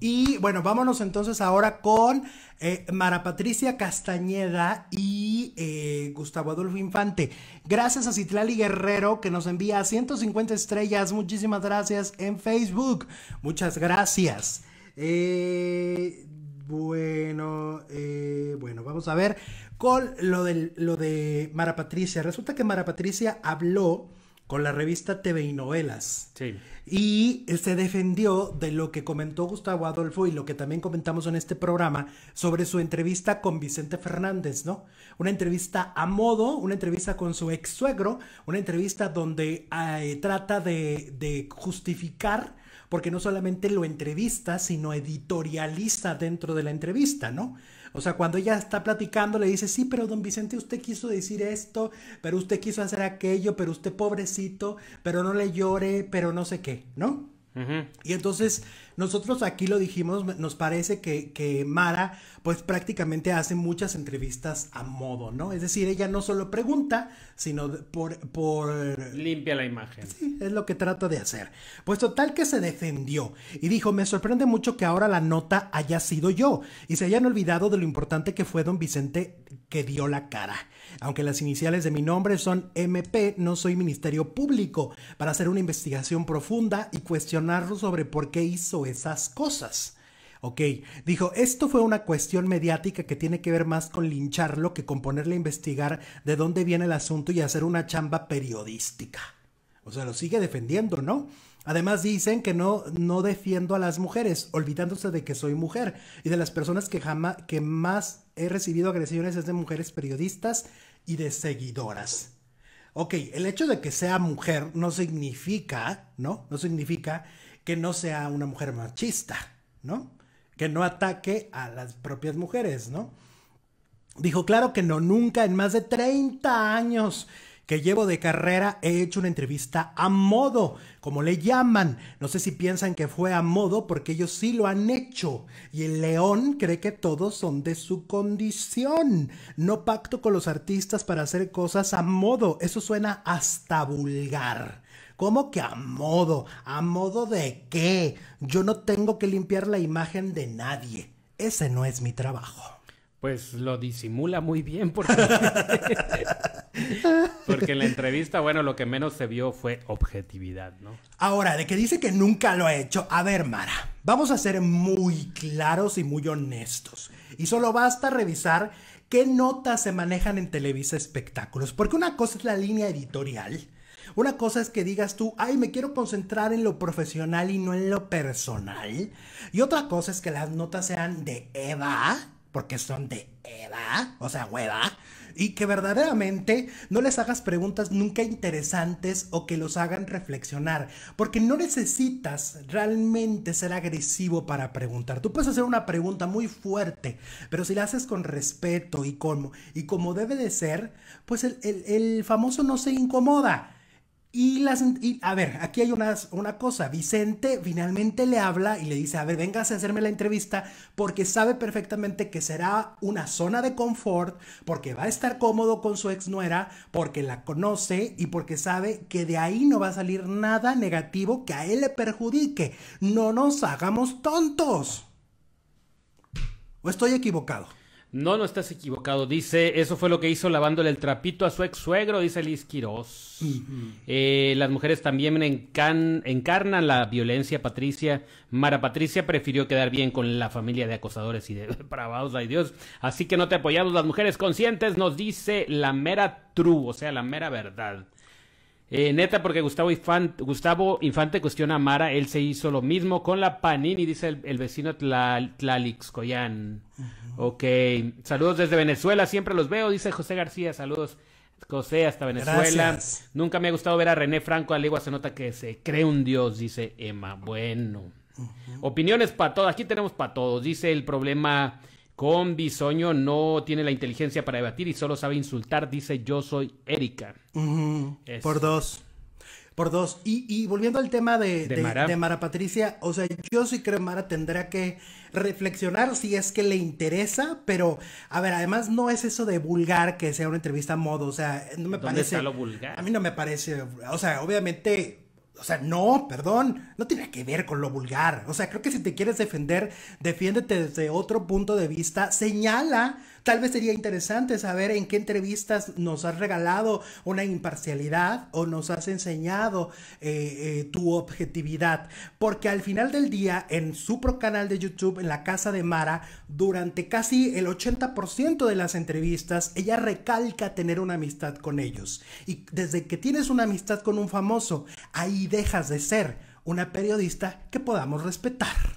Y bueno, vámonos entonces ahora con eh, Mara Patricia Castañeda y eh, Gustavo Adolfo Infante. Gracias a Citlali Guerrero que nos envía 150 estrellas. Muchísimas gracias en Facebook. Muchas gracias. Eh, bueno, bueno, vamos a ver con lo lo de Mara Patricia. Resulta que Mara Patricia habló con la revista TV y Novelas. Sí. Y se defendió de lo que comentó Gustavo Adolfo y lo que también comentamos en este programa sobre su entrevista con Vicente Fernández, ¿no? Una entrevista a modo, una entrevista con su ex suegro, una entrevista donde eh, trata de justificar porque no solamente lo entrevista, sino editorializa dentro de la entrevista, ¿no? O sea, cuando ella está platicando, le dice, sí, pero don Vicente, usted quiso decir esto, pero usted quiso hacer aquello, pero usted pobrecito, pero no le llore, pero no sé qué, ¿no? Y entonces nosotros aquí lo dijimos, nos parece que, que, Mara pues prácticamente hace muchas entrevistas a modo, ¿no? Es decir, ella no solo pregunta, sino por... por... Limpia la imagen. Sí, es lo que trata de hacer. Pues total que se defendió y dijo, me sorprende mucho que ahora la nota haya sido yo y se hayan olvidado de lo importante que fue don Vicente que dio la cara. Aunque las iniciales de mi nombre son MP, no soy Ministerio Público para hacer una investigación profunda y cuestionar sobre por qué hizo esas cosas. Ok, dijo, esto fue una cuestión mediática que tiene que ver más con lincharlo que con ponerle a investigar de dónde viene el asunto y hacer una chamba periodística. O sea, lo sigue defendiendo, ¿no? Además dicen que no, no defiendo a las mujeres, olvidándose de que soy mujer y de las personas que, jamás, que más he recibido agresiones es de mujeres periodistas y de seguidoras ok, el hecho de que sea mujer no significa, ¿no? No significa que no sea una mujer machista, ¿no? Que no ataque a las propias mujeres, ¿no? Dijo, claro que no, nunca, en más de 30 años que llevo de carrera he hecho una entrevista a modo, como le llaman. No sé si piensan que fue a modo porque ellos sí lo han hecho. Y el león cree que todos son de su condición. No pacto con los artistas para hacer cosas a modo. Eso suena hasta vulgar. ¿Cómo que a modo? ¿A modo de qué? Yo no tengo que limpiar la imagen de nadie. Ese no es mi trabajo. Pues lo disimula muy bien porque... Porque en la entrevista, bueno, lo que menos se vio fue objetividad, ¿no? Ahora, de que dice que nunca lo ha hecho, a ver, Mara, vamos a ser muy claros y muy honestos. Y solo basta revisar qué notas se manejan en Televisa Espectáculos. Porque una cosa es la línea editorial. Una cosa es que digas tú, ay, me quiero concentrar en lo profesional y no en lo personal. Y otra cosa es que las notas sean de Eva, porque son de Eva, o sea, hueva y que verdaderamente no les hagas preguntas nunca interesantes o que los hagan reflexionar, porque no necesitas realmente ser agresivo para preguntar. Tú puedes hacer una pregunta muy fuerte, pero si la haces con respeto y como, y como debe de ser, pues el, el famoso no se incomoda. Y a ver, aquí hay una cosa. Vicente finalmente le habla y le dice, a ver, vengas a hacerme la entrevista porque sabe perfectamente que será una zona de confort, porque va a estar cómodo con su ex nuera, porque la conoce y porque sabe que de ahí no va a salir nada negativo que a él le perjudique. No nos hagamos tontos. ¿O estoy equivocado? No, no estás equivocado. Dice, eso fue lo que hizo lavándole el trapito a su ex suegro, dice Liz Quiroz. Eh, las mujeres también encarnan la violencia, Patricia. Mara Patricia prefirió quedar bien con la familia de acosadores y de ay Dios. Así que no te apoyamos las mujeres conscientes, nos dice la mera true, o sea, la mera verdad. Eh, neta, porque Gustavo Infante, cuestiona a Mara, él se hizo lo mismo con la Panini, dice el, vecino Tlalixcoyan. Ok, saludos desde Venezuela, siempre los veo, dice José García, saludos José hasta Venezuela. Nunca me ha gustado ver a René Franco, a igual se nota que se cree un dios, dice Emma. Bueno, opiniones para todos, aquí tenemos para todos, dice el problema con Bisoño no tiene la inteligencia para debatir y solo sabe insultar, dice yo soy Erika. Por dos. Por dos. Y, volviendo al tema de, Mara. Patricia, o sea, yo sí creo que Mara tendrá que reflexionar si es que le interesa, pero a ver, además no es eso de vulgar que sea una entrevista a modo, o sea, no me ¿Dónde parece. Está lo vulgar? A mí no me parece, o sea, obviamente o sea, no, perdón, no tiene que ver con lo vulgar. O sea, creo que si te quieres defender, defiéndete desde otro punto de vista. Señala, tal vez sería interesante saber en qué entrevistas nos has regalado una imparcialidad o nos has enseñado eh, eh, tu objetividad. Porque al final del día, en su pro canal de YouTube, en la casa de Mara, durante casi el 80% de las entrevistas, ella recalca tener una amistad con ellos. Y desde que tienes una amistad con un famoso, ahí dejas de ser una periodista que podamos respetar.